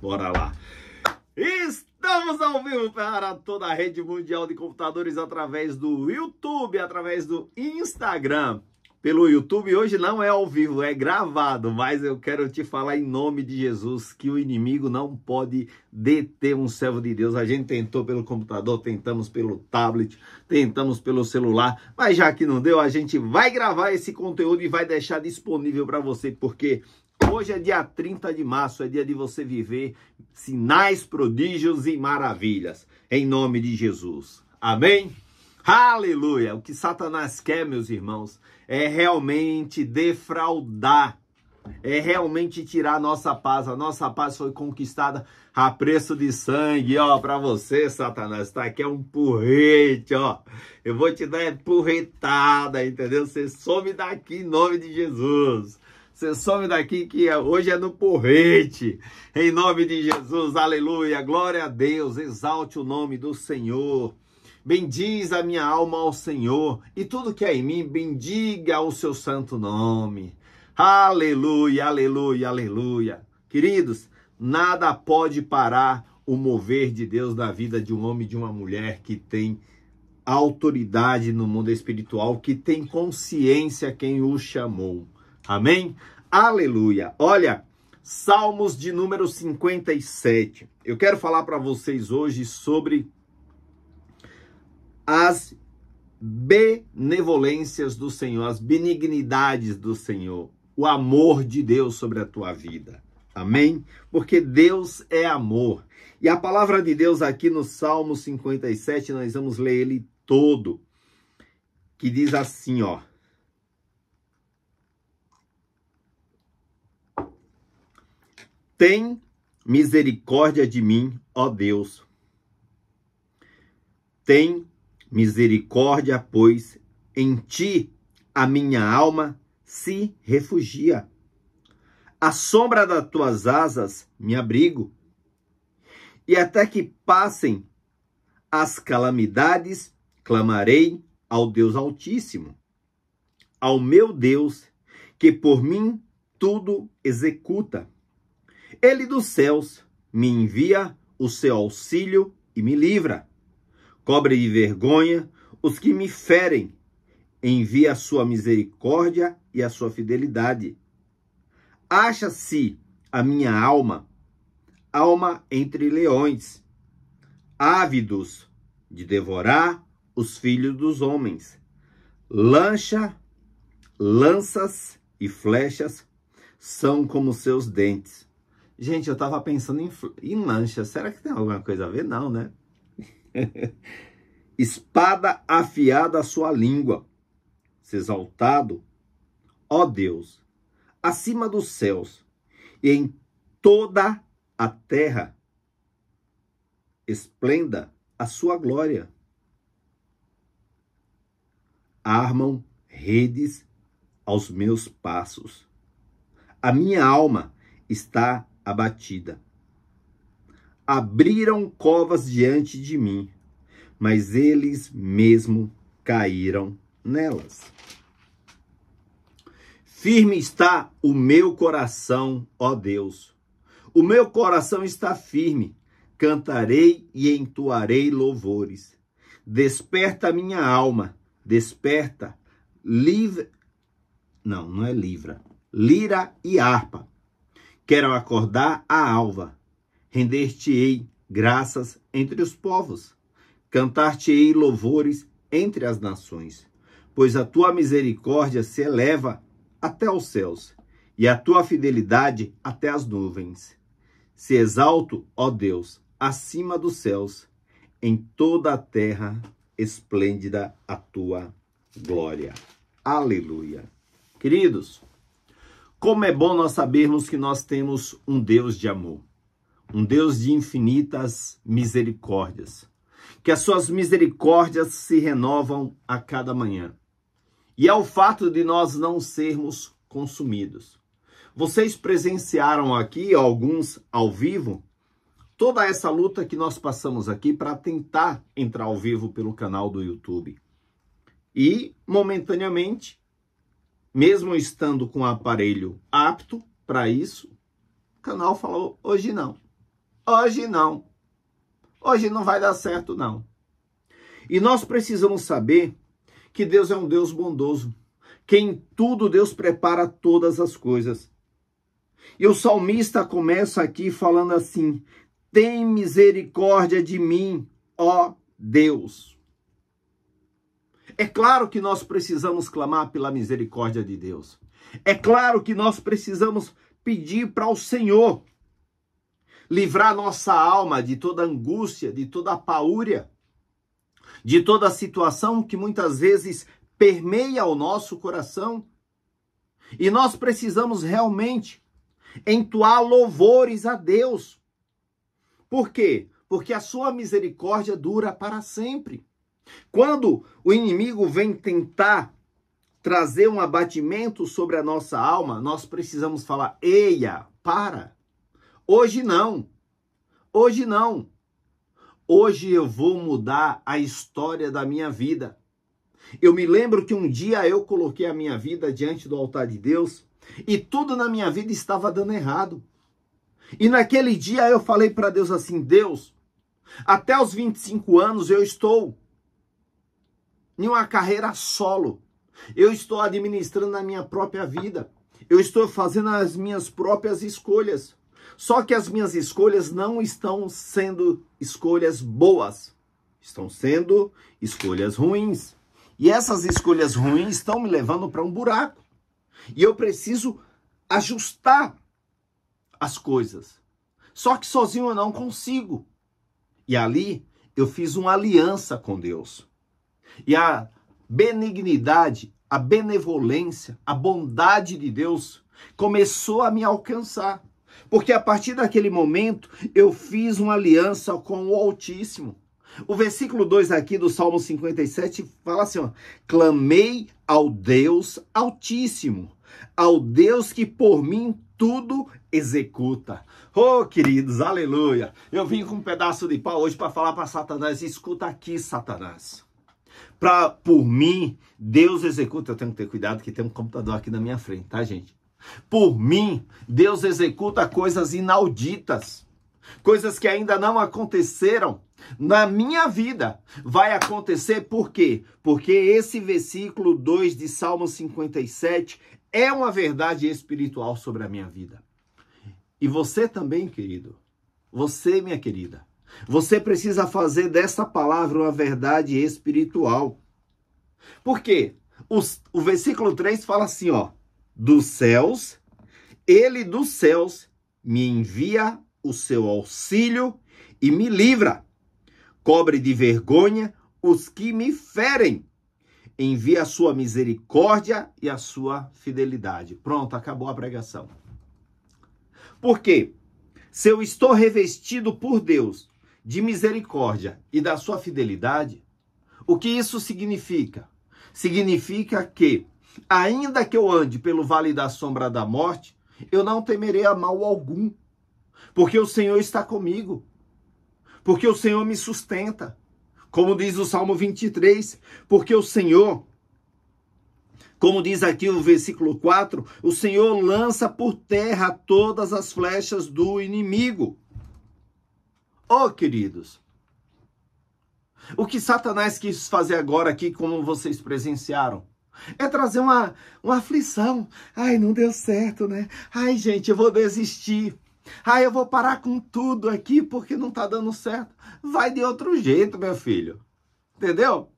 Bora lá. Estamos ao vivo para toda a rede mundial de computadores através do YouTube, através do Instagram. Pelo YouTube hoje não é ao vivo, é gravado, mas eu quero te falar em nome de Jesus que o inimigo não pode deter um servo de Deus. A gente tentou pelo computador, tentamos pelo tablet, tentamos pelo celular, mas já que não deu, a gente vai gravar esse conteúdo e vai deixar disponível para você, porque Hoje é dia 30 de março, é dia de você viver sinais, prodígios e maravilhas, em nome de Jesus. Amém? Aleluia! O que Satanás quer, meus irmãos, é realmente defraudar, é realmente tirar a nossa paz. A nossa paz foi conquistada a preço de sangue, ó, para você, Satanás. Tá aqui é um porrete, ó. Eu vou te dar é porretada, entendeu? Você some daqui em nome de Jesus. Você some daqui que é, hoje é no porrete. Em nome de Jesus, aleluia. Glória a Deus. Exalte o nome do Senhor. Bendiz a minha alma ao Senhor. E tudo que é em mim, bendiga o seu santo nome. Aleluia, aleluia, aleluia. Queridos, nada pode parar o mover de Deus na vida de um homem e de uma mulher que tem autoridade no mundo espiritual, que tem consciência quem o chamou. Amém? Aleluia! Olha, Salmos de número 57. Eu quero falar para vocês hoje sobre as benevolências do Senhor, as benignidades do Senhor, o amor de Deus sobre a tua vida. Amém? Porque Deus é amor. E a palavra de Deus aqui no Salmo 57, nós vamos ler ele todo, que diz assim, ó: Tem misericórdia de mim, ó Deus. Tem misericórdia, pois em ti a minha alma se refugia. À sombra das tuas asas me abrigo. E até que passem as calamidades, clamarei ao Deus Altíssimo, ao meu Deus, que por mim tudo executa. Ele dos céus me envia o seu auxílio e me livra. Cobre de vergonha os que me ferem. Envia a sua misericórdia e a sua fidelidade. Acha-se a minha alma, alma entre leões, ávidos de devorar os filhos dos homens. Lancha, lanças e flechas são como seus dentes. Gente, eu tava pensando em, em lancha. Será que tem alguma coisa a ver? Não, né? Espada afiada à sua língua. Se exaltado, ó Deus, acima dos céus e em toda a terra, esplenda a sua glória. Armam redes aos meus passos. A minha alma está abatida. Abriram covas diante de mim, mas eles mesmo caíram nelas. Firme está o meu coração, ó Deus. O meu coração está firme. Cantarei e entoarei louvores. Desperta minha alma, desperta. Livre. Não, não é livra. Lira e harpa Quero acordar a alva. Render-te-ei graças entre os povos. Cantar-te-ei louvores entre as nações. Pois a tua misericórdia se eleva até os céus e a tua fidelidade até as nuvens. Se exalto, ó Deus, acima dos céus, em toda a terra esplêndida a tua glória. Aleluia. Queridos, como é bom nós sabermos que nós temos um Deus de amor, um Deus de infinitas misericórdias, que as suas misericórdias se renovam a cada manhã. E é o fato de nós não sermos consumidos. Vocês presenciaram aqui, alguns ao vivo, toda essa luta que nós passamos aqui para tentar entrar ao vivo pelo canal do YouTube. E, momentaneamente, mesmo estando com o aparelho apto para isso, o canal falou: hoje não, hoje não, hoje não vai dar certo, não. E nós precisamos saber que Deus é um Deus bondoso, que em tudo Deus prepara todas as coisas. E o salmista começa aqui falando assim: tem misericórdia de mim, ó Deus. É claro que nós precisamos clamar pela misericórdia de Deus. É claro que nós precisamos pedir para o Senhor livrar nossa alma de toda angústia, de toda paúria, de toda situação que muitas vezes permeia o nosso coração. E nós precisamos realmente entoar louvores a Deus. Por quê? Porque a sua misericórdia dura para sempre. Quando o inimigo vem tentar trazer um abatimento sobre a nossa alma, nós precisamos falar: "Eia, para. Hoje não. Hoje não. Hoje eu vou mudar a história da minha vida." Eu me lembro que um dia eu coloquei a minha vida diante do altar de Deus e tudo na minha vida estava dando errado. E naquele dia eu falei para Deus assim: Deus, até os 25 anos eu estou em uma carreira solo. Eu estou administrando a minha própria vida. Eu estou fazendo as minhas próprias escolhas. Só que as minhas escolhas não estão sendo escolhas boas. Estão sendo escolhas ruins. E essas escolhas ruins estão me levando para um buraco. E eu preciso ajustar as coisas. Só que sozinho eu não consigo. E ali eu fiz uma aliança com Deus. E a benignidade, a benevolência, a bondade de Deus começou a me alcançar. Porque a partir daquele momento eu fiz uma aliança com o Altíssimo. O versículo 2 aqui do Salmo 57 fala assim: ó, clamei ao Deus Altíssimo, ao Deus que por mim tudo executa. Oh, queridos, aleluia! Eu vim com um pedaço de pau hoje para falar para Satanás: escuta aqui, Satanás. Pra, por mim, Deus executa. Eu tenho que ter cuidado que tem um computador aqui na minha frente, tá, gente? Por mim, Deus executa coisas inauditas, coisas que ainda não aconteceram na minha vida. Vai acontecer por quê? Porque esse versículo 2 de Salmo 57 é uma verdade espiritual sobre a minha vida. E você também, querido. Você, minha querida. Você precisa fazer dessa palavra uma verdade espiritual. Por quê? O, o versículo 3 fala assim, ó. Dos céus, ele dos céus me envia o seu auxílio e me livra. Cobre de vergonha os que me ferem. Envia a sua misericórdia e a sua fidelidade. Pronto, acabou a pregação. Por quê? Se eu estou revestido por Deus de misericórdia e da sua fidelidade, o que isso significa? Significa que, ainda que eu ande pelo vale da sombra da morte, eu não temerei a mal algum, porque o Senhor está comigo, porque o Senhor me sustenta. Como diz o Salmo 23, porque o Senhor, como diz aqui o versículo 4, o Senhor lança por terra todas as flechas do inimigo. Oh, queridos, o que Satanás quis fazer agora aqui, como vocês presenciaram, é trazer uma, uma aflição. Ai, não deu certo, né? Ai, gente, eu vou desistir. Ai, eu vou parar com tudo aqui porque não tá dando certo. Vai de outro jeito, meu filho. Entendeu?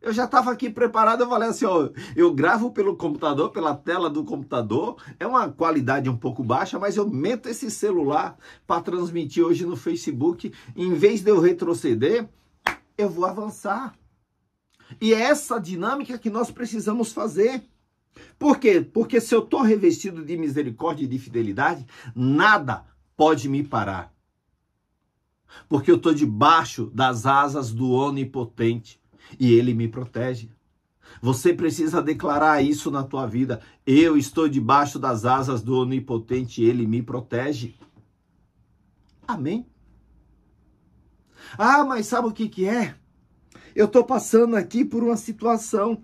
Eu já estava aqui preparado, eu falei assim, ó, eu gravo pelo computador, pela tela do computador, é uma qualidade um pouco baixa, mas eu meto esse celular para transmitir hoje no Facebook, em vez de eu retroceder, eu vou avançar. E é essa dinâmica que nós precisamos fazer. Por quê? Porque se eu estou revestido de misericórdia e de fidelidade, nada pode me parar. Porque eu estou debaixo das asas do Onipotente e ele me protege. Você precisa declarar isso na tua vida. Eu estou debaixo das asas do Onipotente, ele me protege. Amém. Ah, mas sabe o que que é? Eu estou passando aqui por uma situação.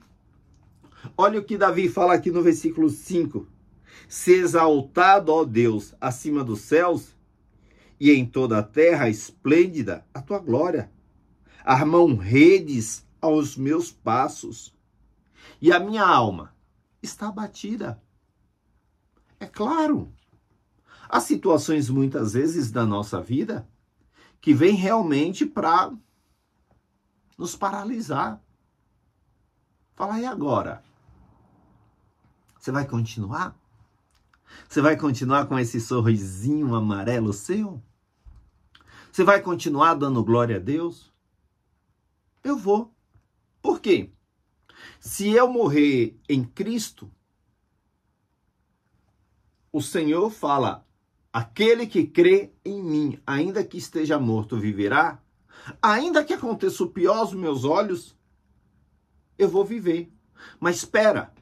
Olha o que Davi fala aqui no versículo 5. Se exaltado, ó Deus, acima dos céus e em toda a terra esplêndida a tua glória. Armam redes aos meus passos, e a minha alma está abatida. É claro. Há situações muitas vezes da nossa vida que vêm realmente para nos paralisar. Fala aí agora. Você vai continuar? Você vai continuar com esse sorrisinho amarelo seu? Você vai continuar dando glória a Deus? Eu vou. Por quê? Se eu morrer em Cristo, o Senhor fala: aquele que crê em mim, ainda que esteja morto, viverá. Ainda que aconteça o pior aos meus olhos, eu vou viver. Mas espera,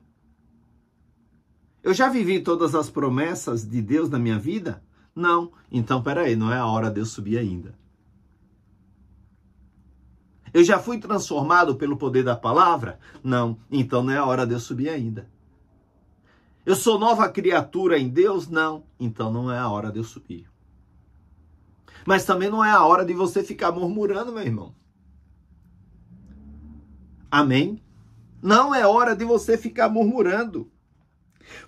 eu já vivi todas as promessas de Deus na minha vida? Não. Então, peraí, não é a hora de eu subir ainda. Eu já fui transformado pelo poder da palavra? Não, então não é a hora de eu subir ainda. Eu sou nova criatura em Deus? Não, então não é a hora de eu subir. Mas também não é a hora de você ficar murmurando, meu irmão. Amém? Não é hora de você ficar murmurando.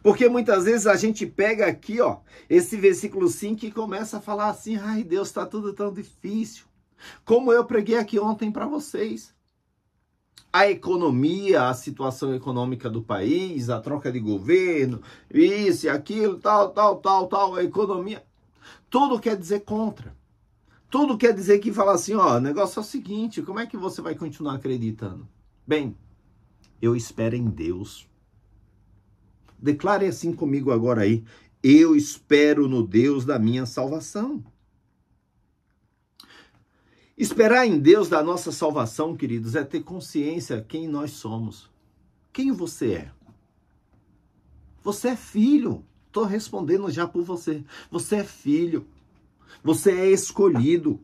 Porque muitas vezes a gente pega aqui, ó, esse versículo 5 e começa a falar assim: ai, Deus, está tudo tão difícil. Como eu preguei aqui ontem para vocês, a economia, a situação econômica do país, a troca de governo, isso e aquilo, tal, tal, tal, tal, a economia, tudo quer dizer contra. Tudo quer dizer que fala assim, ó, o negócio é o seguinte, como é que você vai continuar acreditando? Bem, eu espero em Deus. Declare assim comigo agora aí, eu espero no Deus da minha salvação. Esperar em Deus da nossa salvação, queridos, é ter consciência quem nós somos. Quem você é? Você é filho. Estou respondendo já por você. Você é filho. Você é escolhido.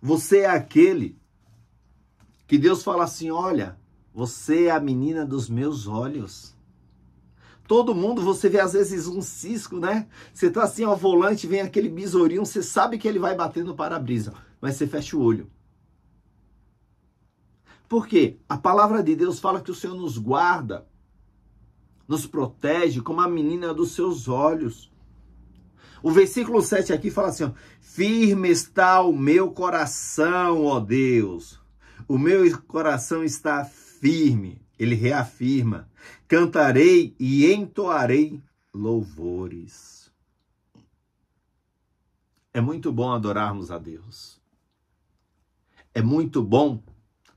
Você é aquele que Deus fala assim: olha, você é a menina dos meus olhos todo mundo, você vê às vezes um cisco, né? Você tá assim ao volante, vem aquele besourinho, você sabe que ele vai bater no para-brisa, mas você fecha o olho. Porque a palavra de Deus fala que o Senhor nos guarda, nos protege como a menina dos seus olhos. O versículo 7 aqui fala assim: ó, Firme está o meu coração, ó Deus. O meu coração está firme. Ele reafirma cantarei e entoarei louvores. É muito bom adorarmos a Deus. É muito bom,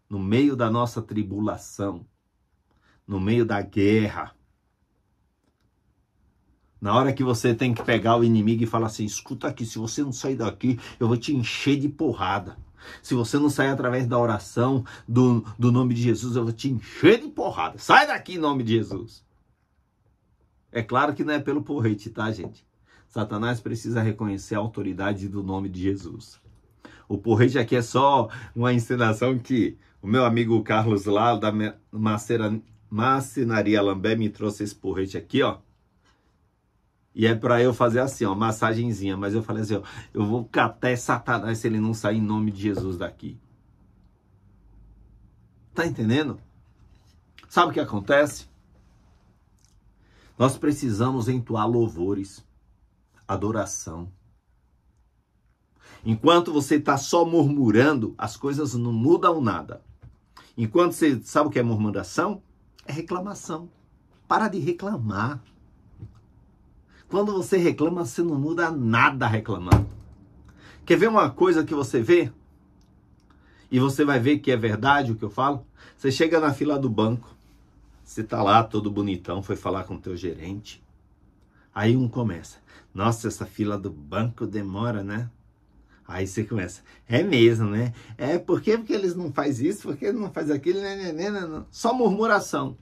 no meio da nossa tribulação, no meio da guerra, na hora que você tem que pegar o inimigo e falar assim: escuta aqui, se você não sair daqui, eu vou te encher de porrada. Se você não sair através da oração do, do nome de Jesus, eu vou te encher de porrada. Sai daqui em nome de Jesus. É claro que não é pelo porrete, tá, gente? Satanás precisa reconhecer a autoridade do nome de Jesus. O porrete aqui é só uma encenação que o meu amigo Carlos lá da maceraria Lambé me trouxe esse porrete aqui, ó e é para eu fazer assim, ó, massagenzinha. Mas eu falei assim, ó, eu vou catar Satanás se ele não sair em nome de Jesus daqui. Tá entendendo? Sabe o que acontece? Nós precisamos entoar louvores, adoração. Enquanto você está só murmurando, as coisas não mudam nada. Enquanto você sabe o que é murmuração? É reclamação. Para de reclamar. Quando você reclama, você não muda nada reclamando. Quer ver uma coisa que você vê? E você vai ver que é verdade o que eu falo? Você chega na fila do banco, você tá lá todo bonitão, foi falar com o teu gerente. Aí um começa: "Nossa, essa fila do banco demora, né?" Aí você começa, é mesmo, né? É, por que porque eles não fazem isso, porque eles não fazem aquilo, né, né, né, né, Só murmuração.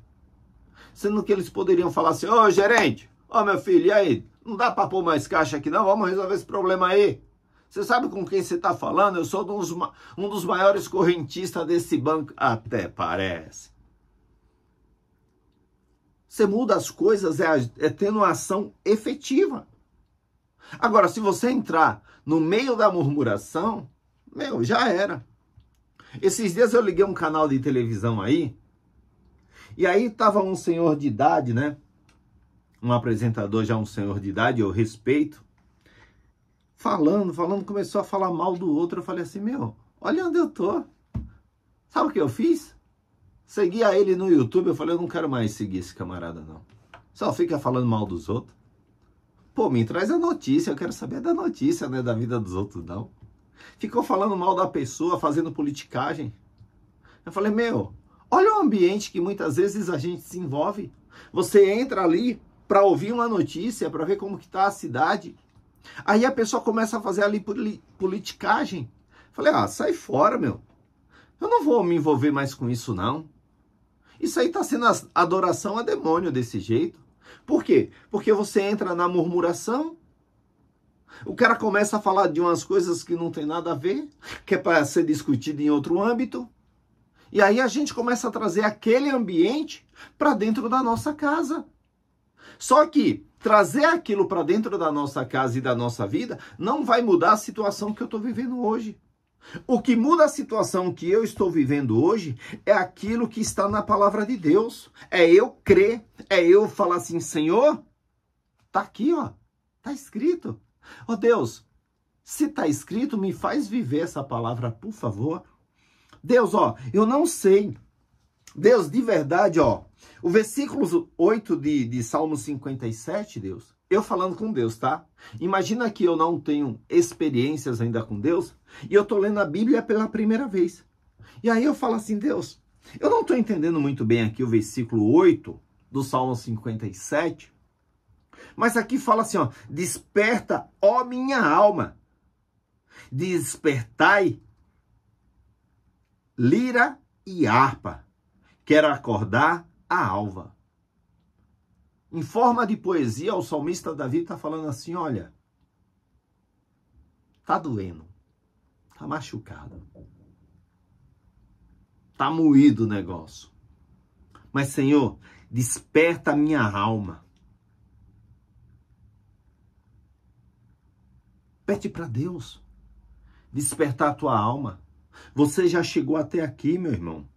Sendo que eles poderiam falar assim, ô gerente, Ó, oh, meu filho, e aí? Não dá para pôr mais caixa aqui não? Vamos resolver esse problema aí. Você sabe com quem você está falando? Eu sou dos, um dos maiores correntistas desse banco. Até parece. Você muda as coisas é, é tendo uma ação efetiva. Agora, se você entrar no meio da murmuração, meu, já era. Esses dias eu liguei um canal de televisão aí, e aí estava um senhor de idade, né? um apresentador já um senhor de idade, eu respeito, falando, falando, começou a falar mal do outro. Eu falei assim, meu, olha onde eu tô. Sabe o que eu fiz? Segui a ele no YouTube, eu falei, eu não quero mais seguir esse camarada, não. Só fica falando mal dos outros. Pô, me traz a notícia, eu quero saber da notícia, né? Da vida dos outros, não. Ficou falando mal da pessoa, fazendo politicagem. Eu falei, meu, olha o ambiente que muitas vezes a gente se envolve. Você entra ali, para ouvir uma notícia, para ver como que está a cidade. Aí a pessoa começa a fazer ali politicagem. Falei, ah, sai fora, meu. Eu não vou me envolver mais com isso, não. Isso aí está sendo adoração a demônio desse jeito. Por quê? Porque você entra na murmuração. O cara começa a falar de umas coisas que não tem nada a ver, que é para ser discutido em outro âmbito. E aí a gente começa a trazer aquele ambiente para dentro da nossa casa. Só que trazer aquilo para dentro da nossa casa e da nossa vida não vai mudar a situação que eu estou vivendo hoje. O que muda a situação que eu estou vivendo hoje é aquilo que está na palavra de Deus. É eu crer, é eu falar assim, Senhor, tá aqui, ó, tá escrito. Ó oh, Deus, se tá escrito, me faz viver essa palavra, por favor. Deus, ó, eu não sei. Deus, de verdade, ó, o versículo 8 de, de Salmo 57, Deus, eu falando com Deus, tá? Imagina que eu não tenho experiências ainda com Deus e eu tô lendo a Bíblia pela primeira vez. E aí eu falo assim, Deus, eu não estou entendendo muito bem aqui o versículo 8 do Salmo 57, mas aqui fala assim, ó, desperta, ó minha alma, despertai lira e harpa. Quero acordar a alva. Em forma de poesia, o salmista Davi está falando assim: olha, tá doendo, tá machucado, tá moído o negócio. Mas, Senhor, desperta a minha alma. Pede para Deus despertar a tua alma. Você já chegou até aqui, meu irmão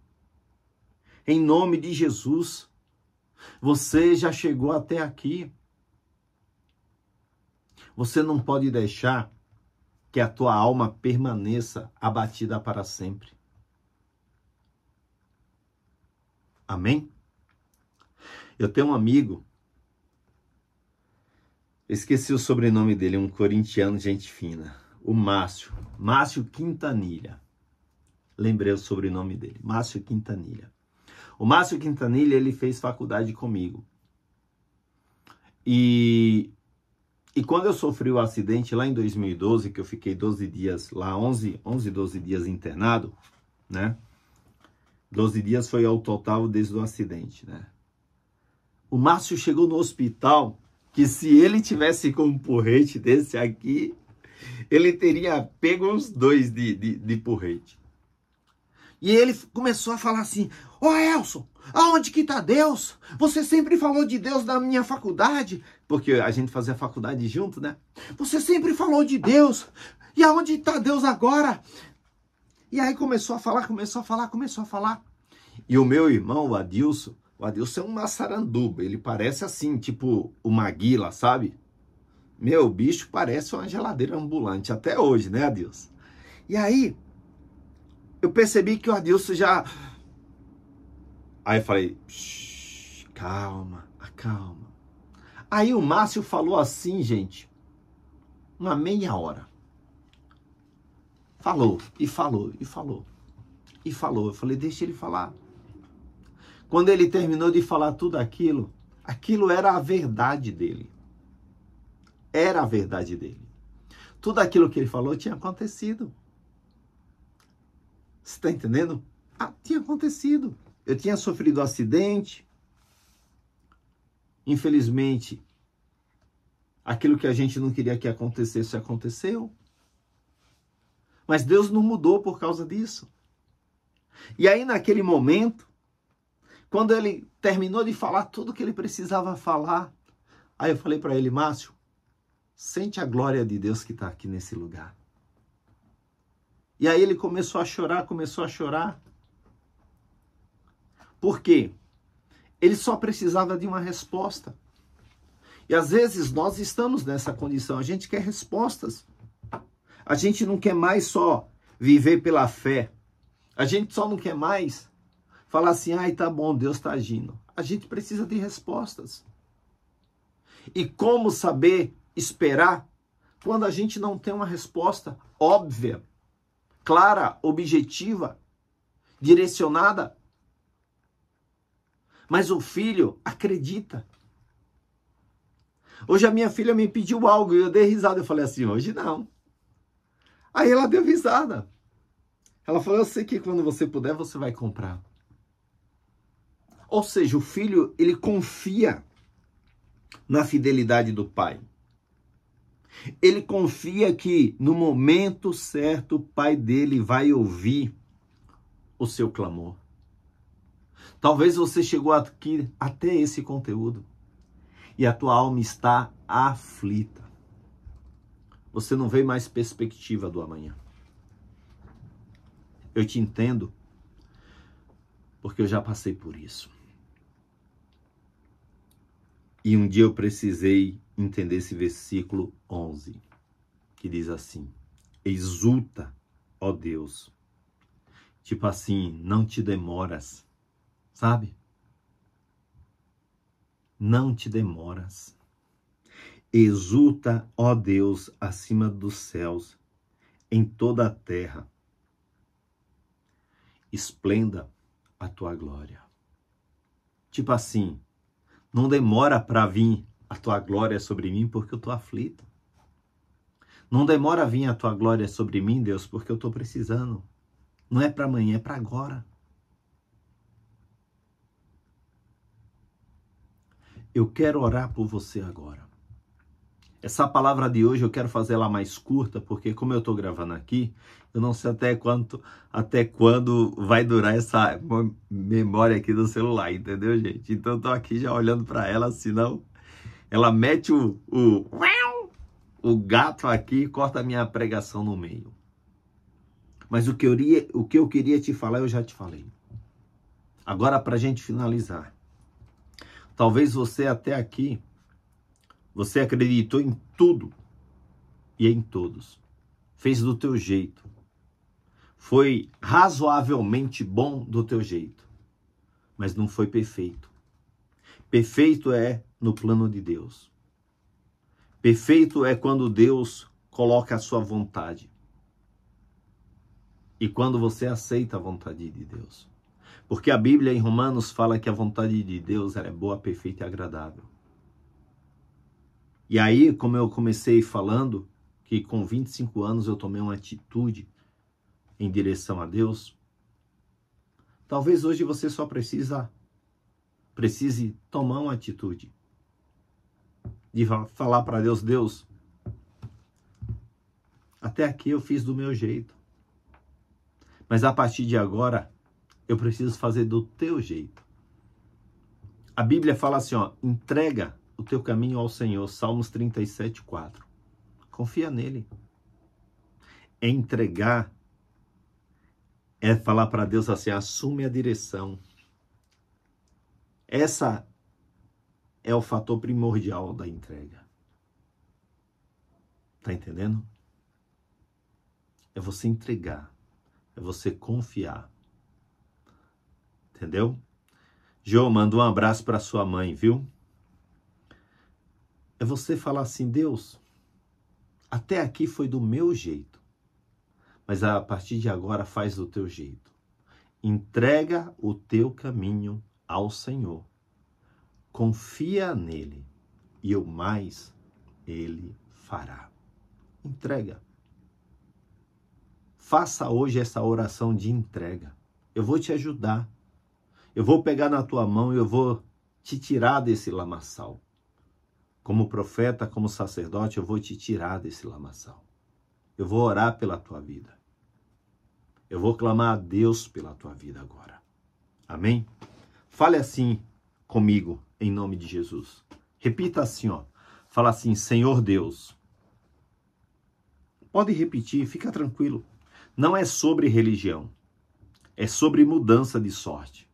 em nome de Jesus. Você já chegou até aqui. Você não pode deixar que a tua alma permaneça abatida para sempre. Amém? Eu tenho um amigo, esqueci o sobrenome dele, um corintiano, gente fina, o Márcio, Márcio Quintanilha. Lembrei o sobrenome dele, Márcio Quintanilha. O Márcio Quintanilha, ele fez faculdade comigo. E, e quando eu sofri o acidente lá em 2012, que eu fiquei 12 dias lá, 11, 11 12 dias internado, né? 12 dias foi ao total desde o acidente, né? O Márcio chegou no hospital que se ele tivesse com um porrete desse aqui, ele teria pego uns dois de, de, de porrete. E ele começou a falar assim: Ô oh, Elson, aonde que tá Deus? Você sempre falou de Deus na minha faculdade, porque a gente fazia faculdade junto, né? Você sempre falou de Deus. E aonde tá Deus agora? E aí começou a falar, começou a falar, começou a falar. E o meu irmão, o Adilson, o Adilson é um maçaranduba, ele parece assim, tipo o Maguila, sabe? Meu, bicho parece uma geladeira ambulante até hoje, né, Adilson? E aí, eu percebi que o Adilson já. Aí eu falei, calma, calma. Aí o Márcio falou assim, gente, uma meia hora. Falou, e falou, e falou, e falou. Eu falei, deixa ele falar. Quando ele terminou de falar tudo aquilo, aquilo era a verdade dele. Era a verdade dele. Tudo aquilo que ele falou tinha acontecido. Você está entendendo? Ah, tinha acontecido. Eu tinha sofrido um acidente. Infelizmente, aquilo que a gente não queria que acontecesse aconteceu. Mas Deus não mudou por causa disso. E aí, naquele momento, quando ele terminou de falar tudo que ele precisava falar, aí eu falei para ele, Márcio, sente a glória de Deus que está aqui nesse lugar. E aí ele começou a chorar, começou a chorar. Por quê? Ele só precisava de uma resposta. E às vezes nós estamos nessa condição, a gente quer respostas. A gente não quer mais só viver pela fé. A gente só não quer mais falar assim, ai, tá bom, Deus está agindo. A gente precisa de respostas. E como saber esperar quando a gente não tem uma resposta óbvia? clara, objetiva, direcionada. Mas o filho acredita. Hoje a minha filha me pediu algo e eu dei risada. Eu falei assim: hoje não. Aí ela deu risada. Ela falou: eu sei que quando você puder, você vai comprar. Ou seja, o filho, ele confia na fidelidade do pai. Ele confia que no momento certo o pai dele vai ouvir o seu clamor. Talvez você chegou aqui até esse conteúdo e a tua alma está aflita. Você não vê mais perspectiva do amanhã. Eu te entendo, porque eu já passei por isso. E um dia eu precisei entender esse versículo 11, que diz assim: Exulta, ó Deus. Tipo assim, não te demoras, sabe? Não te demoras. Exulta, ó Deus, acima dos céus, em toda a terra. Esplenda a tua glória. Tipo assim, não demora para vir a tua glória sobre mim, porque eu estou aflito. Não demora a vir a tua glória sobre mim, Deus, porque eu estou precisando. Não é para amanhã, é para agora. Eu quero orar por você agora. Essa palavra de hoje eu quero fazer ela mais curta, porque como eu estou gravando aqui, eu não sei até quanto, até quando vai durar essa memória aqui do celular, entendeu, gente? Então eu tô aqui já olhando para ela, senão ela mete o, o, o gato aqui e corta a minha pregação no meio. Mas o que, eu iria, o que eu queria te falar, eu já te falei. Agora, para a gente finalizar. Talvez você até aqui você acreditou em tudo e é em todos. Fez do teu jeito. Foi razoavelmente bom do teu jeito, mas não foi perfeito. Perfeito é no plano de Deus. Perfeito é quando Deus coloca a sua vontade. E quando você aceita a vontade de Deus. Porque a Bíblia em Romanos fala que a vontade de Deus é boa, perfeita e agradável. E aí, como eu comecei falando, que com 25 anos eu tomei uma atitude em direção a Deus, talvez hoje você só precisa precise tomar uma atitude de falar para Deus, Deus, até aqui eu fiz do meu jeito. Mas a partir de agora, eu preciso fazer do teu jeito. A Bíblia fala assim, ó, entrega o teu caminho ao Senhor. Salmos 37, 4. Confia nele. É entregar, é falar para Deus assim: assume a direção. Essa é o fator primordial da entrega. Tá entendendo? É você entregar, é você confiar. Entendeu? Jô, manda um abraço para sua mãe, viu? é você falar assim: Deus, até aqui foi do meu jeito, mas a partir de agora faz do teu jeito. Entrega o teu caminho ao Senhor, confia nele e o mais ele fará. Entrega. Faça hoje essa oração de entrega. Eu vou te ajudar. Eu vou pegar na tua mão e eu vou te tirar desse lamaçal. Como profeta, como sacerdote, eu vou te tirar desse lamaçal. Eu vou orar pela tua vida. Eu vou clamar a Deus pela tua vida agora. Amém? Fale assim comigo, em nome de Jesus. Repita assim, ó. Fala assim, Senhor Deus. Pode repetir, fica tranquilo. Não é sobre religião. É sobre mudança de sorte.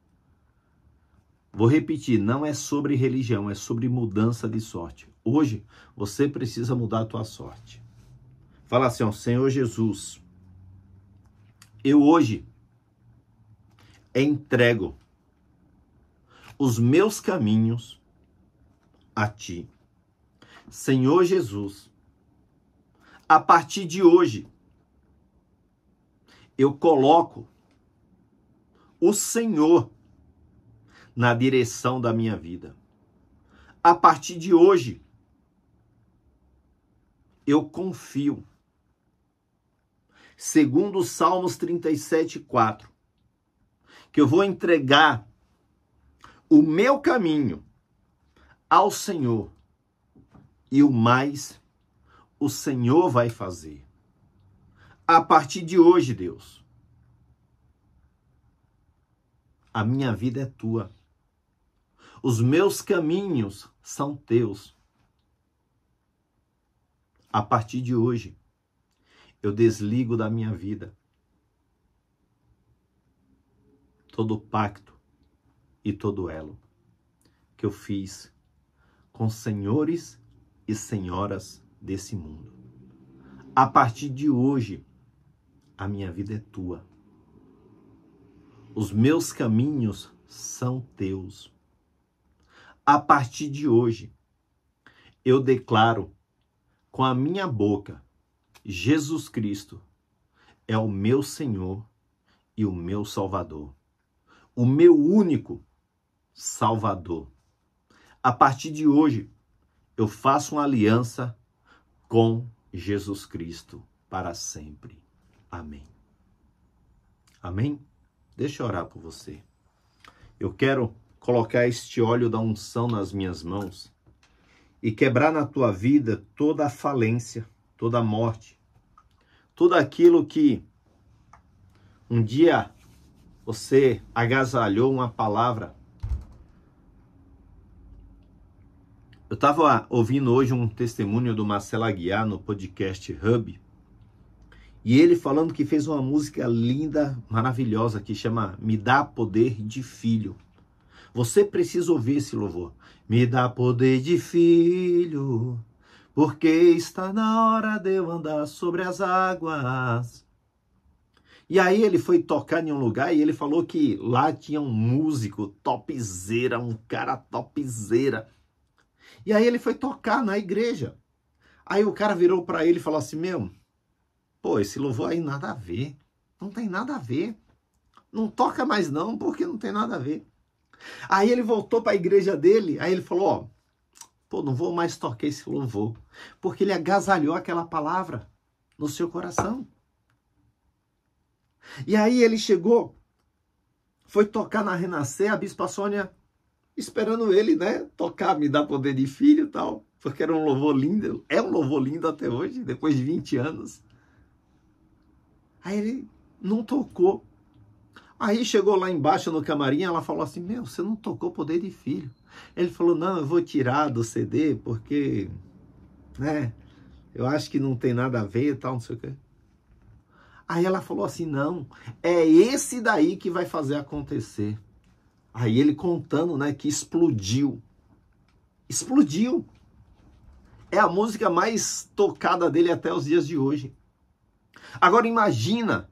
Vou repetir, não é sobre religião, é sobre mudança de sorte. Hoje você precisa mudar a tua sorte. Fala assim, ó, Senhor Jesus, eu hoje entrego os meus caminhos a ti. Senhor Jesus, a partir de hoje, eu coloco o Senhor na direção da minha vida. A partir de hoje, eu confio. Segundo Salmos 37, 4, que eu vou entregar o meu caminho ao Senhor e o mais o Senhor vai fazer. A partir de hoje, Deus, a minha vida é tua. Os meus caminhos são teus. A partir de hoje, eu desligo da minha vida todo pacto e todo elo que eu fiz com senhores e senhoras desse mundo. A partir de hoje, a minha vida é tua. Os meus caminhos são teus. A partir de hoje, eu declaro com a minha boca: Jesus Cristo é o meu Senhor e o meu Salvador, o meu único Salvador. A partir de hoje, eu faço uma aliança com Jesus Cristo para sempre. Amém. Amém? Deixa eu orar por você. Eu quero colocar este óleo da unção nas minhas mãos e quebrar na tua vida toda a falência, toda a morte, tudo aquilo que um dia você agasalhou uma palavra. Eu estava ouvindo hoje um testemunho do Marcelo Aguiar no podcast Hub. E ele falando que fez uma música linda, maravilhosa, que chama Me Dá Poder de Filho. Você precisa ouvir esse louvor. Me dá poder de filho, porque está na hora de eu andar sobre as águas. E aí ele foi tocar em um lugar e ele falou que lá tinha um músico topzeira, um cara topzeira. E aí ele foi tocar na igreja. Aí o cara virou para ele e falou assim: "Meu, pô, esse louvor aí nada a ver. Não tem nada a ver. Não toca mais não, porque não tem nada a ver." Aí ele voltou para a igreja dele, aí ele falou: Ó, pô, não vou mais tocar esse louvor, porque ele agasalhou aquela palavra no seu coração. E aí ele chegou, foi tocar na Renascer, a Bispa Sônia esperando ele, né, tocar, me dar poder de filho e tal, porque era um louvor lindo, é um louvor lindo até hoje, depois de 20 anos. Aí ele não tocou. Aí chegou lá embaixo no camarim, ela falou assim: Meu, você não tocou poder de filho. Ele falou: Não, eu vou tirar do CD porque, né, eu acho que não tem nada a ver e tal, não sei o quê. Aí ela falou assim: Não, é esse daí que vai fazer acontecer. Aí ele contando, né, que explodiu. Explodiu. É a música mais tocada dele até os dias de hoje. Agora imagina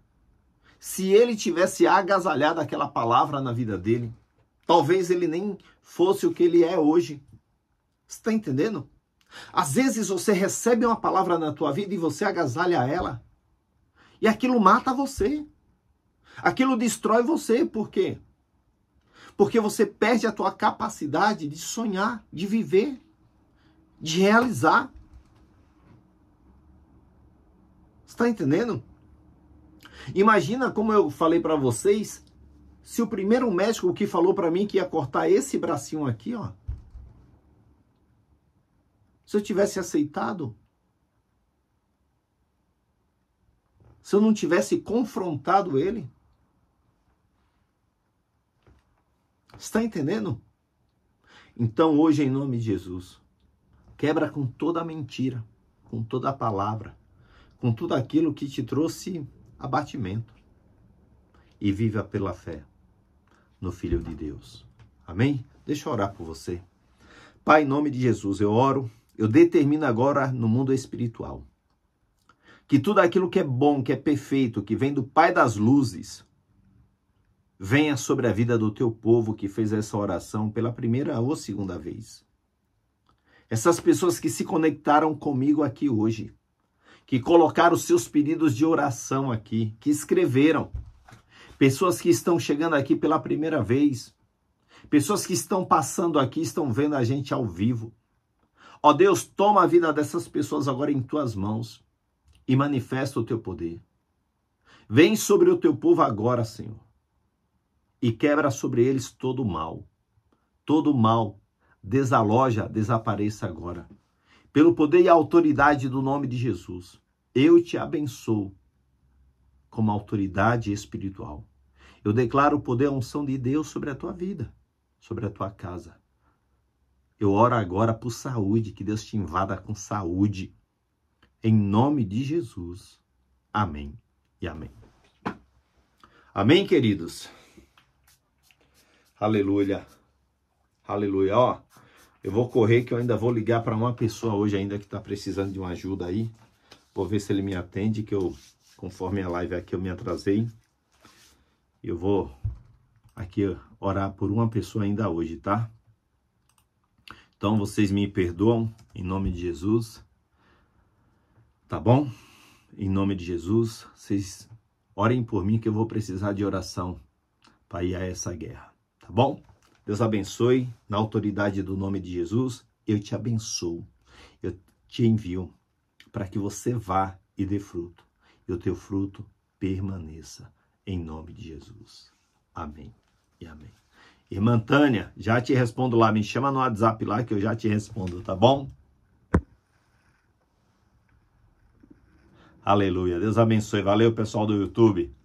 se ele tivesse agasalhado aquela palavra na vida dele, talvez ele nem fosse o que ele é hoje. Está entendendo? Às vezes você recebe uma palavra na tua vida e você agasalha ela. E aquilo mata você. Aquilo destrói você, por quê? Porque você perde a tua capacidade de sonhar, de viver, de realizar. Está entendendo? Imagina como eu falei para vocês, se o primeiro médico que falou para mim que ia cortar esse bracinho aqui, ó, se eu tivesse aceitado, se eu não tivesse confrontado ele, está entendendo? Então hoje em nome de Jesus, quebra com toda mentira, com toda palavra, com tudo aquilo que te trouxe abatimento e viva pela fé no Filho de Deus. Amém? Deixa eu orar por você. Pai, em nome de Jesus, eu oro, eu determino agora no mundo espiritual que tudo aquilo que é bom, que é perfeito, que vem do Pai das luzes, venha sobre a vida do teu povo que fez essa oração pela primeira ou segunda vez. Essas pessoas que se conectaram comigo aqui hoje, que colocaram seus pedidos de oração aqui, que escreveram, pessoas que estão chegando aqui pela primeira vez, pessoas que estão passando aqui, estão vendo a gente ao vivo. Ó oh Deus, toma a vida dessas pessoas agora em tuas mãos e manifesta o teu poder. Vem sobre o teu povo agora, Senhor, e quebra sobre eles todo o mal. Todo o mal desaloja, desapareça agora pelo poder e autoridade do nome de Jesus, eu te abençoo como autoridade espiritual. Eu declaro o poder e a unção de Deus sobre a tua vida, sobre a tua casa. Eu oro agora por saúde, que Deus te invada com saúde. Em nome de Jesus. Amém e amém. Amém, queridos? Aleluia. Aleluia. Ó, eu vou correr que eu ainda vou ligar para uma pessoa hoje ainda que está precisando de uma ajuda aí. Vou ver se ele me atende, que eu, conforme a live aqui, eu me atrasei. Eu vou aqui orar por uma pessoa ainda hoje, tá? Então vocês me perdoam em nome de Jesus. Tá bom? Em nome de Jesus, vocês orem por mim que eu vou precisar de oração para ir a essa guerra, tá bom? Deus abençoe, na autoridade do nome de Jesus, eu te abençoo, eu te envio para que você vá e dê fruto, e o teu fruto permaneça, em nome de Jesus. Amém e amém. Irmã Tânia, já te respondo lá, me chama no WhatsApp lá que eu já te respondo, tá bom? Aleluia. Deus abençoe. Valeu, pessoal do YouTube.